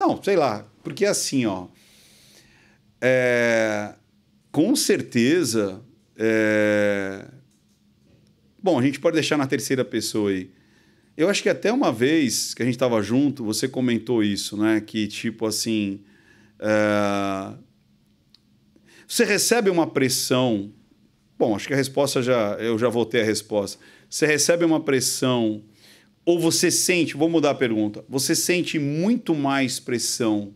Não, sei lá. Porque assim, ó. É, com certeza. É, bom, a gente pode deixar na terceira pessoa aí. Eu acho que até uma vez que a gente estava junto, você comentou isso, né? Que tipo assim. É, você recebe uma pressão. Bom, acho que a resposta já. Eu já voltei a resposta. Você recebe uma pressão ou você sente, vou mudar a pergunta, você sente muito mais pressão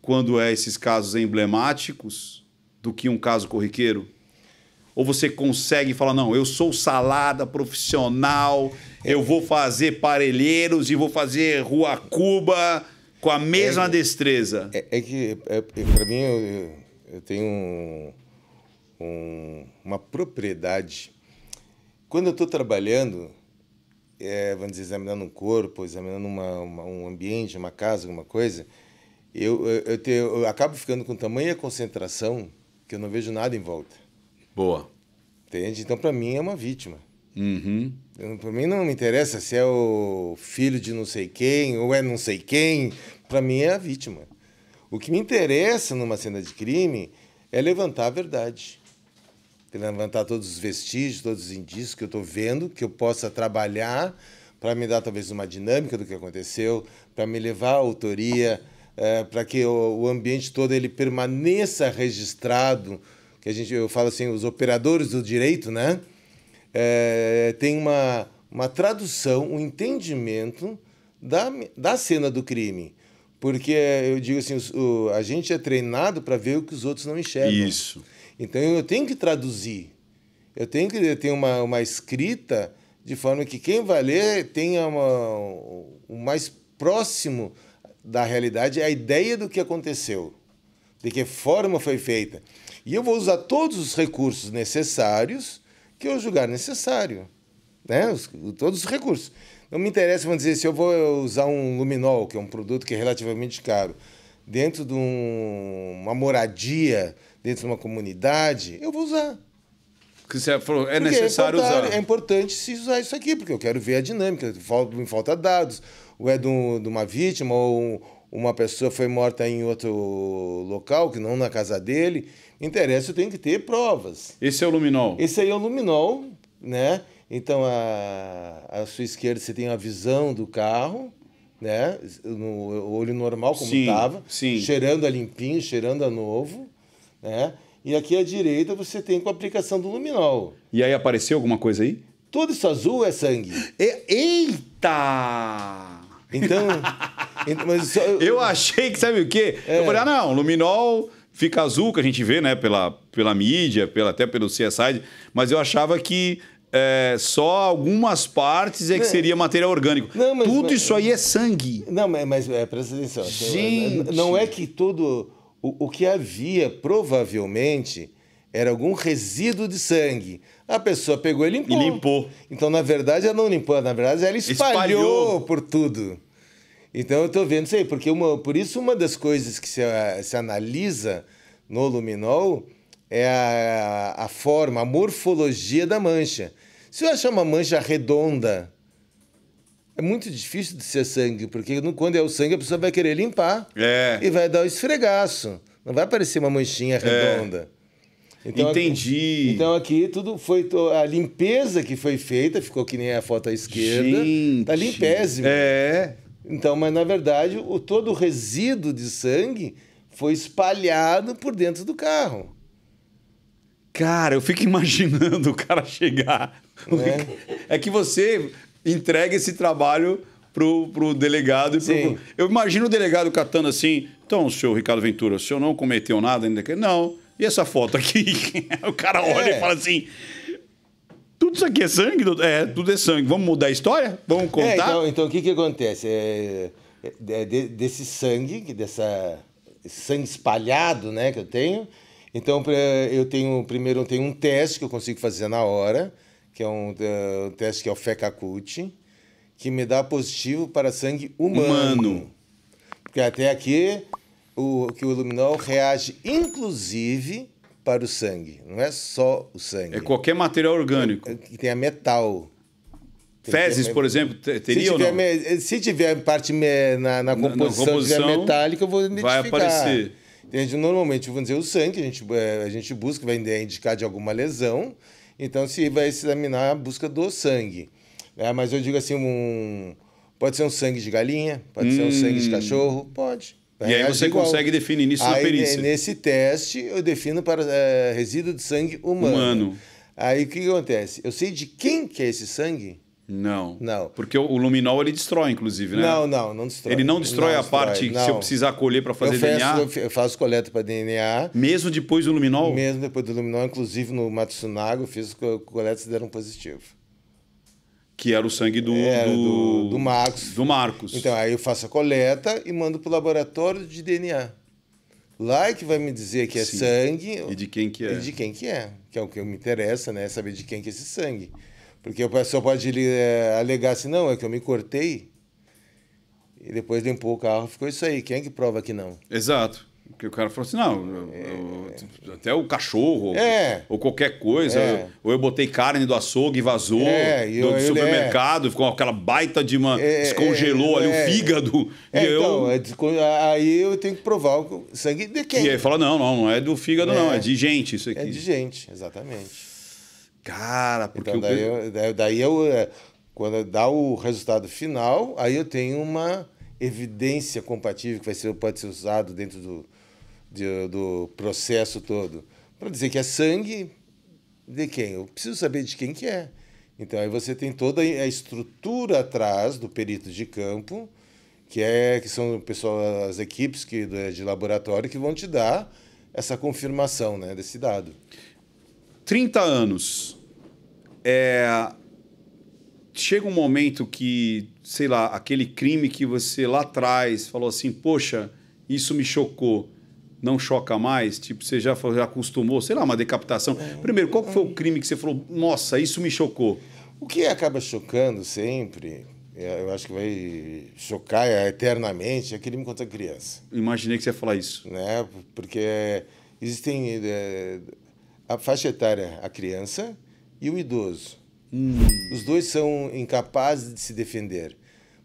quando é esses casos emblemáticos do que um caso corriqueiro? Ou você consegue falar, não, eu sou salada profissional, é. eu vou fazer parelheiros e vou fazer Rua Cuba com a mesma é, é destreza? É, é que, é, é, para mim, eu, eu tenho um, um, uma propriedade. Quando eu estou trabalhando, é, vamos dizer, examinando um corpo, examinando uma, uma, um ambiente, uma casa, alguma coisa, eu, eu, te, eu acabo ficando com tamanha concentração que eu não vejo nada em volta. Boa. Entende? Então, para mim, é uma vítima. Uhum. Para mim, não me interessa se é o filho de não sei quem ou é não sei quem. Para mim, é a vítima. O que me interessa numa cena de crime é levantar a verdade levantar todos os vestígios, todos os indícios que eu estou vendo, que eu possa trabalhar para me dar talvez uma dinâmica do que aconteceu, para me levar à autoria, é, para que o, o, ambiente todo ele permaneça registrado, que a gente eu falo assim os operadores do direito, né, é, tem uma uma tradução, um entendimento da, da cena do crime. Porque eu digo assim, o, a gente é treinado para ver o que os outros não enxergam. Isso. Então eu tenho que traduzir. Eu tenho que ter uma, uma escrita de forma que quem vai ler tenha uma, o mais próximo da realidade a ideia do que aconteceu, de que forma foi feita. E eu vou usar todos os recursos necessários que eu julgar necessário. Né? Os, todos os recursos. Não me interessa, vamos dizer, se eu vou usar um luminol, que é um produto que é relativamente caro, dentro de um, uma moradia dentro de uma comunidade, eu vou usar. Que você falou, é porque necessário é usar. É importante se usar isso aqui, porque eu quero ver a dinâmica. Me falta dados. Ou é de, uma vítima, ou uma pessoa foi morta em outro local, que não na casa dele. Interessa, eu tenho que ter provas. Esse é o luminol. Esse aí é o luminol, né? Então, à sua esquerda, você tem a visão do carro, né? No olho normal, como estava. Cheirando a limpinho, cheirando a novo né? E aqui à direita você tem com a aplicação do luminol. E aí apareceu alguma coisa aí? Todo isso azul é sangue. E... É, eita! Então, mas eu... eu achei que sabe o quê? É. Eu falei, ah, não, luminol fica azul que a gente vê, né, pela, pela mídia, pela, até pelo CSI, mas eu achava que é, só algumas partes é que é. não. seria material orgânico. Tudo mas, isso aí é sangue. Não, mas, mas é, presta atenção. Gente. Não é que tudo o, o que havia provavelmente era algum resíduo de sangue. A pessoa pegou e limpou. E limpou. Então, na verdade, ela não limpou, na verdade, ela espalhou, espalhou. por tudo. Então, eu estou vendo isso aí, porque uma, por isso uma das coisas que se, se analisa no luminol é a, a forma, a morfologia da mancha. Se eu achar uma mancha redonda, é muito difícil de ser sangue, porque quando é o sangue a pessoa vai querer limpar é. e vai dar o um esfregaço. Não vai aparecer uma manchinha é. redonda. É. Então, Entendi. Aqui, então aqui tudo foi a limpeza que foi feita, ficou que nem a foto à esquerda. Gente. Tá limpésimo. É. Então, mas na verdade, o todo o resíduo de sangue foi espalhado por dentro do carro. Cara, eu fico imaginando o cara chegar. É, é que você entrega esse trabalho pro, pro delegado. Pro, eu imagino o delegado catando assim, então, senhor Ricardo Ventura, o senhor não cometeu nada ainda? Não. E essa foto aqui? o cara olha é. e fala assim... Tudo isso aqui é sangue? É, tudo é sangue. Vamos mudar a história? Vamos é, contar? É, então, então, o que, que acontece? É, é, é de, desse sangue, dessa sangue espalhado né, que eu tenho, então eu tenho primeiro eu tenho um teste que eu consigo fazer na hora, que é um, uh, um teste que é o FECACUT, que me dá positivo para sangue humano. humano. Porque até aqui o que o luminol reage inclusive para o sangue, não é só o sangue. É qualquer material orgânico. É, que tenha metal. Fezes, por exemplo, teria se ou não? Se tiver parte na, na composição, na, é composição metálica, eu vou identificar. Vai aparecer. Entende? Normalmente, vamos dizer, o sangue a gente, a gente busca, vai indicar de alguma lesão. Então se vai examinar a busca do sangue. Né? mas eu digo assim, um, pode ser um sangue de galinha, pode hum. ser um sangue de hum. cachorro, pode. Né? E aí você igual. consegue definir nisso aí, na perícia. Nesse teste, eu defino para é, resíduo de sangue humano. humano. Aí o que acontece? Eu sei de quem que é esse sangue, não. Não. Porque o luminol ele destrói, inclusive, né? Não, não, não destrói. Ele não destrói não a destrói, parte não. que se eu precisar colher para fazer eu DNA? Faço, eu faço coleta para DNA. Mesmo depois do luminol? Mesmo depois do luminol, inclusive no Matsunaga, eu fiz coletas e deram positivo. Que era o sangue do, é, do, do, do, Marcos. Do Marcos. Então, aí eu faço a coleta e mando para o laboratório de DNA. Lá é que vai me dizer que é Sim. sangue. E de quem que é. E de quem que é. Que é o que me interessa, né? É saber de quem que é esse sangue. Porque o pessoal pode é, alegar assim, não, é que eu me cortei e depois limpou o carro, ficou isso aí. Quem é que prova que não? Exato. Porque o cara falou assim, não, eu, eu, até o cachorro, é. ou, qualquer coisa, é. ou eu botei carne do açougue e vazou é, eu, do, é supermercado, ficou aquela baita de uma. É, descongelou é, ali o fígado. e eu... Então, aí eu tenho que provar o sangue de quem? E aí fala, não, não, não é do fígado, não, é de gente isso aqui. É de gente, exatamente. Cara, porque então, daí, eu, é, daí eu, quando dá o resultado final, aí eu tenho uma evidência compatível que vai ser, pode ser usado dentro do, de, do processo todo. Para dizer que é sangue de quem? Eu preciso saber de quem que é. Então, aí você tem toda a estrutura atrás do perito de campo, que, é, que são pessoal, as equipes que, de laboratório que vão te dar essa confirmação né, desse dado. 30 anos. É... Chega um momento que, sei lá, aquele crime que você lá atrás falou assim, poxa, isso me chocou, não choca mais? Tipo, você já, já acostumou, sei lá, uma decapitação. É. Primeiro, qual foi o é. crime que você falou, nossa, isso me chocou? O que acaba chocando sempre, é, eu acho que vai chocar eternamente, é crime contra criança. Imaginei que você ia falar isso. Né? Porque existem a faixa etária, a criança e o idoso. Hum. Os dois são incapazes de se defender.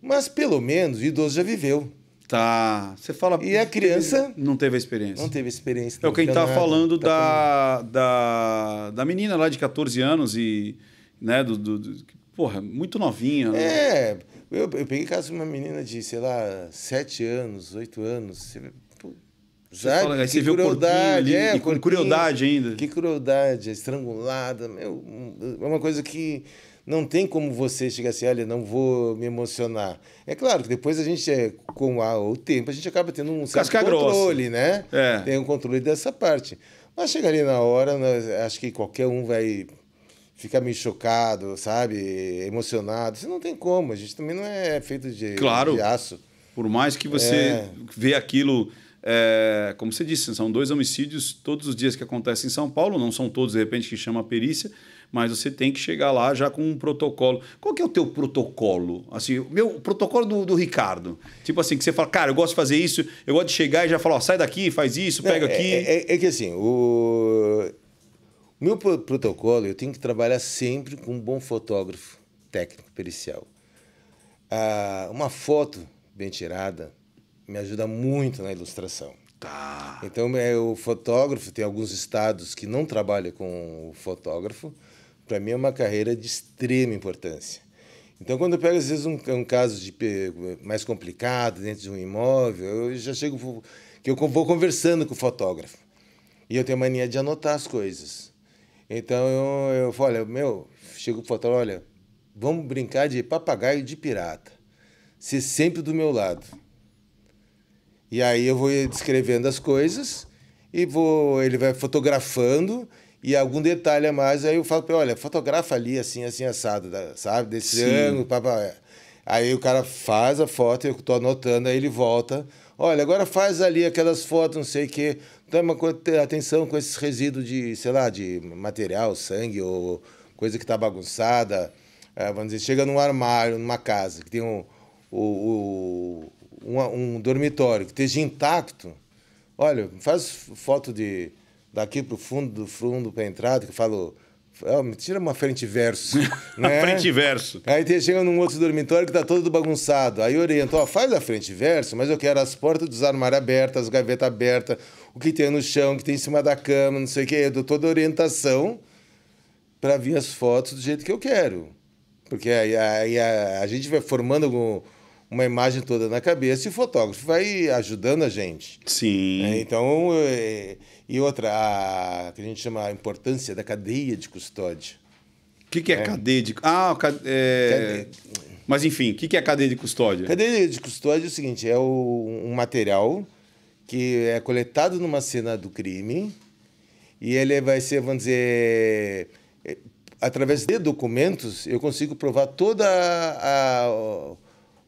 Mas pelo menos o idoso já viveu. Tá. Você fala. E a criança. Não teve a experiência. Não teve a experiência. É o quem tá falando tá da, da, da menina lá de 14 anos e. Né, do, do, do porra, muito novinha. Né? É. Eu, eu peguei caso de uma menina de, sei lá, 7 anos, 8 anos. Sabe? Fala, aí que você crueldade, vê o é, e com crueldade ainda. Que crueldade, é estrangulada, meu, é uma coisa que não tem como você chegar assim, olha, não vou me emocionar. É claro que depois a gente, é, com o tempo, a gente acaba tendo um certo Casca controle, grossa. né? É. Tem um controle dessa parte. Mas chegaria na hora, né, acho que qualquer um vai ficar meio chocado, sabe? Emocionado. Isso não tem como, a gente também não é feito de, claro. de aço. Por mais que você é. vê aquilo é, como você disse, são dois homicídios todos os dias que acontecem em São Paulo, não são todos, de repente, que chama a perícia, mas você tem que chegar lá já com um protocolo. Qual que é o teu protocolo? Assim, o meu protocolo do, do, Ricardo. Tipo assim, que você fala, cara, eu gosto de fazer isso, eu gosto de chegar e já falar, sai daqui, faz isso, não, pega é, aqui. É, é, é que assim, o... o meu protocolo, eu tenho que trabalhar sempre com um bom fotógrafo técnico pericial. Ah, uma foto bem tirada me ajuda muito na ilustração. Tá. Então, é, o fotógrafo, tem alguns estados que não trabalham com o fotógrafo, para mim é uma carreira de extrema importância. Então, quando eu pego, às vezes, um, um caso de, mais complicado, dentro de um imóvel, eu já chego, que eu vou conversando com o fotógrafo. E eu tenho mania de anotar as coisas. Então, eu, eu falo, olha, meu, chego o fotógrafo, olha, vamos brincar de papagaio de pirata. Ser sempre do meu lado. E aí eu vou descrevendo as coisas e vou, ele vai fotografando e algum detalhe a mais, aí eu falo para ele, olha, fotografa ali assim, assim, assado, sabe? Desse Sim. ângulo, papá. Aí o cara faz a foto, eu tô anotando, aí ele volta. Olha, agora faz ali aquelas fotos, não sei o quê. Toma atenção com esses resíduos de, sei lá, de material, sangue ou coisa que está bagunçada. É, vamos dizer, chega num armário, numa casa, que tem um, o um, um dormitório que esteja intacto, olha, faz foto de daqui para o fundo, do fundo para a entrada, que eu falo, oh, me tira uma frente verso. né? frente verso. Aí chega num outro dormitório que está todo bagunçado. Aí orienta, oh, faz a frente verso, mas eu quero as portas dos armários abertas, as gavetas abertas, o que tem no chão, o que tem em cima da cama, não sei o quê. Eu dou toda a orientação para vir as fotos do jeito que eu quero. Porque aí, a, a, gente vai formando uma imagem toda na cabeça e o fotógrafo vai ajudando a gente. Sim. É, então, é, e outra, a, que a gente chama a importância da cadeia de custódia. O que, que é, é, cadeia de. Ah, é... Cadeia. Mas enfim, o que, que é cadeia de custódia? Cadeia de custódia é o seguinte: é o, um material que é coletado numa cena do crime e ele vai ser, vamos dizer é, através de documentos, eu consigo provar toda a, a,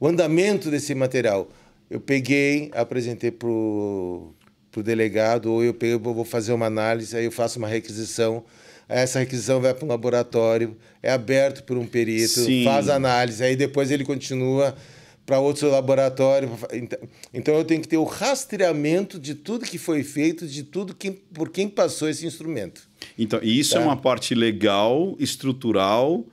o andamento desse material. Eu peguei, apresentei para o delegado, ou eu vou fazer uma análise, aí eu faço uma requisição. Essa requisição vai para um laboratório, é aberto por um perito, Sim. faz análise, aí depois ele continua para outro laboratório. Então eu tenho que ter o rastreamento de tudo que foi feito, de tudo que, por quem passou esse instrumento. Então, isso é tá? é uma parte legal, estrutural,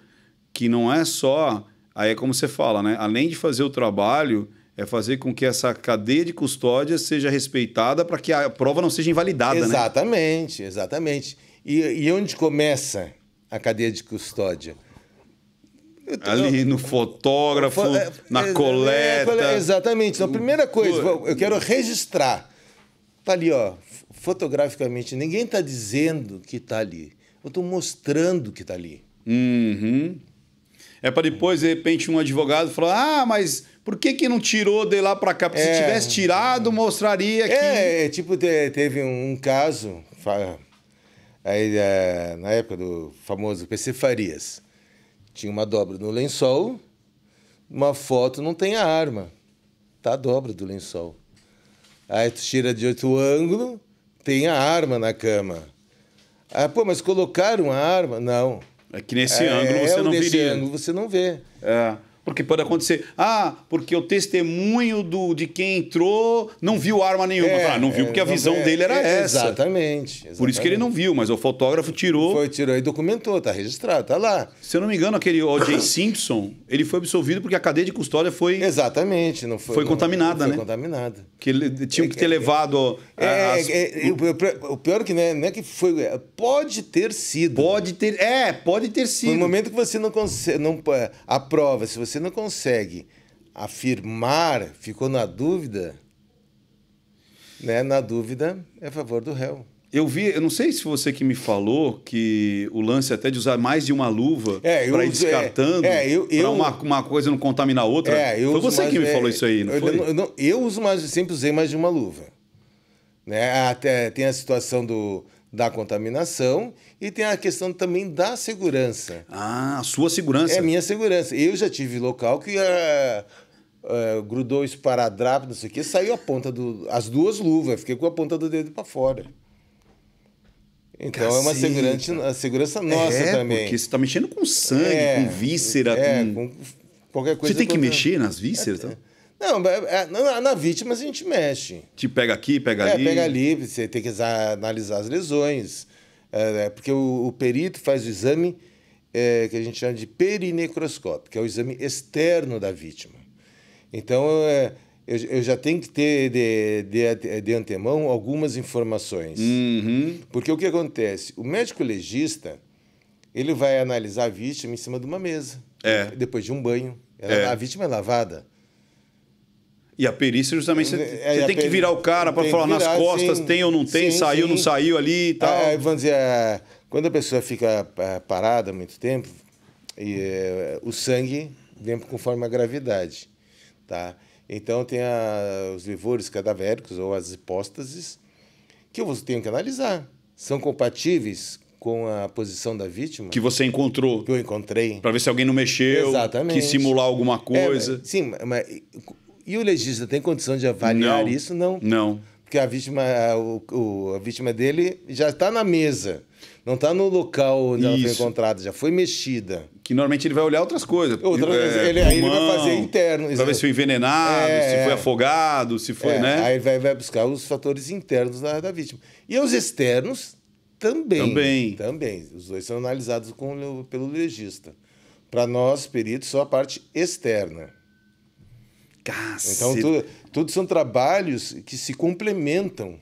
que não é só Aí é como você fala, né? Além de fazer o trabalho, é fazer com que essa cadeia de custódia seja respeitada para que a prova não seja invalidada, exatamente, né? Exatamente, exatamente. E onde começa a cadeia de custódia? Tô... Ali no fotógrafo, fo... É, na é, coleta. É, exatamente. Então, a primeira coisa, eu quero registrar. Está ali, ó, fotograficamente. Ninguém está dizendo que está ali. Eu estou mostrando que está ali. Uhum. É para depois, de repente, um advogado falar: ah, mas por que, que não tirou de lá para cá? Porque é, se tivesse tirado, mostraria que. É, é tipo, teve um caso, aí, é, na época do famoso PC Farias. Tinha uma dobra no lençol, uma foto não tem a arma. Tá a dobra do lençol. Aí tu tira de outro ângulo, tem a arma na cama. Ah, pô, mas colocaram a arma? Não. Aqui é nesse é, ângulo você é, não viria. Nesse ângulo você não vê. É. Porque pode acontecer, ah, porque o testemunho do, de quem entrou não viu arma nenhuma. É, ah, não viu porque a é, visão é, dele era é, essa. Exatamente, exatamente, Por isso que ele não viu, mas o fotógrafo tirou. Foi, tirou e documentou, tá registrado, tá lá. Se eu não me engano, aquele O.J. Simpson, ele foi absolvido porque a cadeia de custódia foi. Exatamente, não foi. Foi não, contaminada, não foi né? contaminada. Que ele, tinha que ter é, é, levado. As... O, o pior que né, não é que foi. Pode ter sido. Pode ter. É, pode ter sido. No momento que você não, consegue, não aprova, se você você não consegue afirmar, ficou na dúvida, né? na dúvida é a favor do réu. Eu vi, eu não sei se você que me falou que o lance até de usar mais de uma luva é, para ir é, descartando, é, é, eu, eu, uma, uma coisa não contaminar a outra. É, foi você mais, que me falou isso aí, não eu, foi? não, eu uso mais, sempre usei mais de uma luva. Né? Até, tem a situação do, da contaminação e tem a questão também da segurança. Ah, a sua segurança. É a minha segurança. Eu já tive local que Uh, grudou o esparadrapo, não sei o quê, saiu a ponta do. as duas luvas, fiquei com a ponta do dedo para fora. Então é uma segurança, segurança nossa é, também. Porque você está mexendo com sangue, é, com víscera, é, com... com... qualquer coisa. Você tem que mexer nas é, vísceras? É, então? Não, é, é, na, na vítima a gente mexe. Te pega aqui, pega é, ali. Pega ali, você tem que analisar as lesões. É, é, porque o, o, perito faz o exame é, que a gente chama de perinecroscópio, que é o exame externo da vítima. Então, eu, eu, já tenho que ter de, de, de antemão algumas informações. Uhum. Porque o que acontece? O médico legista ele vai analisar a vítima em cima de uma mesa, é. depois de um banho. Ela, a vítima é lavada. E a perícia, justamente, você, é, é tem que virar o cara para falar virar, nas costas, sim, tem ou não tem, sim, saiu, ou não saiu ali e tal. Ah, é, vamos dizer, é, quando a pessoa fica é, parada muito tempo, e, é, o sangue vem conforme a gravidade, tá? Então, tem a, os livores cadavéricos ou as hipóstases que eu tenho que analisar. São compatíveis com a posição da vítima. Que você encontrou. Que eu encontrei. Para ver se alguém não mexeu. Exatamente. Que simular alguma coisa. É, sim, mas e o legista tem condição de avaliar não, isso? Não. Não. Porque a vítima, o, o, a vítima dele já está na mesa. Não está no local onde isso. ela foi encontrada, já foi mexida. Que normalmente ele vai olhar outras coisas. Outra, é, ele, ele, vai fazer interno. Para ver se foi envenenado, é, se foi afogado, se foi. É, né? Aí vai, vai buscar os fatores internos da, da vítima. E os externos também. Também. Também. Os dois são analisados com, pelo legista. Para nós, peritos, só a parte externa. Então, tudo, tudo são trabalhos que se complementam.